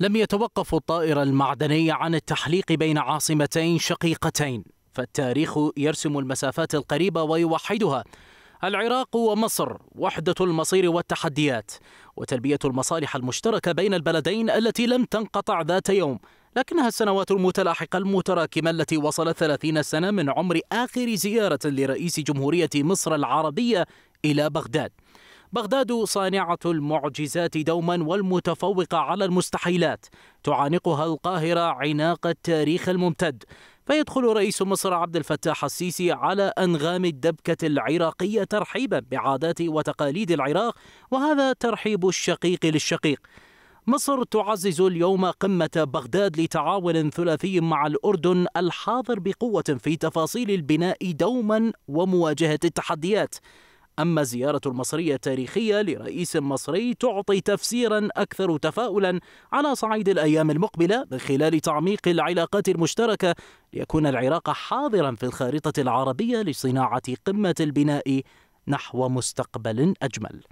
لم يتوقف الطائر المعدني عن التحليق بين عاصمتين شقيقتين فالتاريخ يرسم المسافات القريبة ويوحدها العراق ومصر وحدة المصير والتحديات وتلبية المصالح المشتركة بين البلدين التي لم تنقطع ذات يوم لكنها السنوات المتلاحقة المتراكمة التي وصلت 30 سنة من عمر آخر زيارة لرئيس جمهورية مصر العربية إلى بغداد بغداد صانعة المعجزات دوما والمتفوقة على المستحيلات تعانقها القاهرة عناق التاريخ الممتد فيدخل رئيس مصر عبد الفتاح السيسي على أنغام الدبكة العراقية ترحيبا بعادات وتقاليد العراق وهذا ترحيب الشقيق للشقيق مصر تعزز اليوم قمة بغداد لتعاون ثلاثي مع الأردن الحاضر بقوة في تفاصيل البناء دوما ومواجهة التحديات أما زيارة المصرية التاريخية لرئيس مصري تعطي تفسيرا أكثر تفاؤلا على صعيد الأيام المقبلة من خلال تعميق العلاقات المشتركة ليكون العراق حاضرا في الخارطة العربية لصناعة قمة البناء نحو مستقبل أجمل